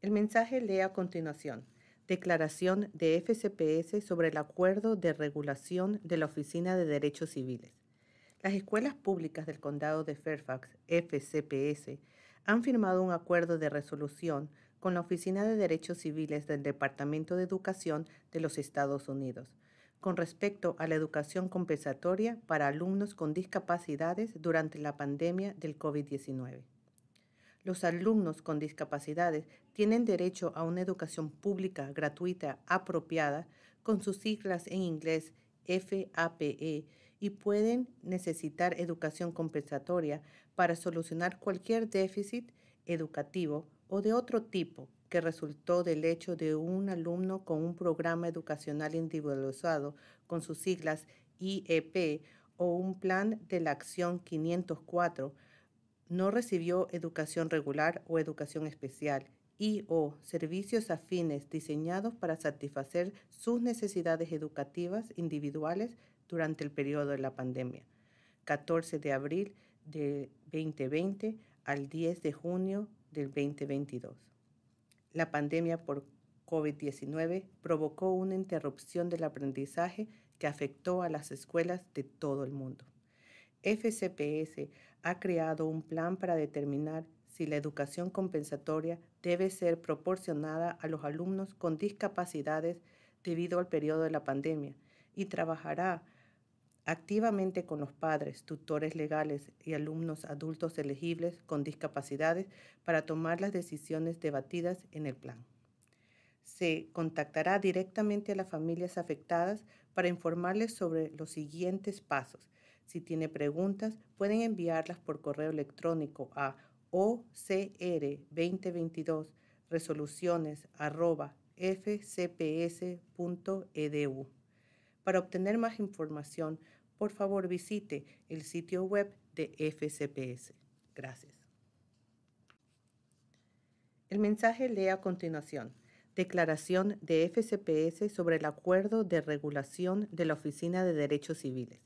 El mensaje lee a continuación. Declaración de FCPS sobre el acuerdo de regulación de la Oficina de Derechos Civiles. Las escuelas públicas del condado de Fairfax, FCPS, han firmado un acuerdo de resolución con la Oficina de Derechos Civiles del Departamento de Educación de los Estados Unidos con respecto a la educación compensatoria para alumnos con discapacidades durante la pandemia del COVID-19 los alumnos con discapacidades tienen derecho a una educación pública gratuita apropiada con sus siglas en inglés FAPE y pueden necesitar educación compensatoria para solucionar cualquier déficit educativo o de otro tipo que resultó del hecho de un alumno con un programa educacional individualizado con sus siglas IEP o un plan de la acción 504 no recibió educación regular o educación especial y o servicios afines diseñados para satisfacer sus necesidades educativas individuales durante el periodo de la pandemia, 14 de abril de 2020 al 10 de junio del 2022. La pandemia por COVID-19 provocó una interrupción del aprendizaje que afectó a las escuelas de todo el mundo. FCPS ha creado un plan para determinar si la educación compensatoria debe ser proporcionada a los alumnos con discapacidades debido al periodo de la pandemia y trabajará activamente con los padres, tutores legales y alumnos adultos elegibles con discapacidades para tomar las decisiones debatidas en el plan. Se contactará directamente a las familias afectadas para informarles sobre los siguientes pasos si tiene preguntas, pueden enviarlas por correo electrónico a ocr2022 resoluciones.fcps.edu. Para obtener más información, por favor visite el sitio web de FCPS. Gracias. El mensaje lee a continuación. Declaración de FCPS sobre el acuerdo de regulación de la Oficina de Derechos Civiles.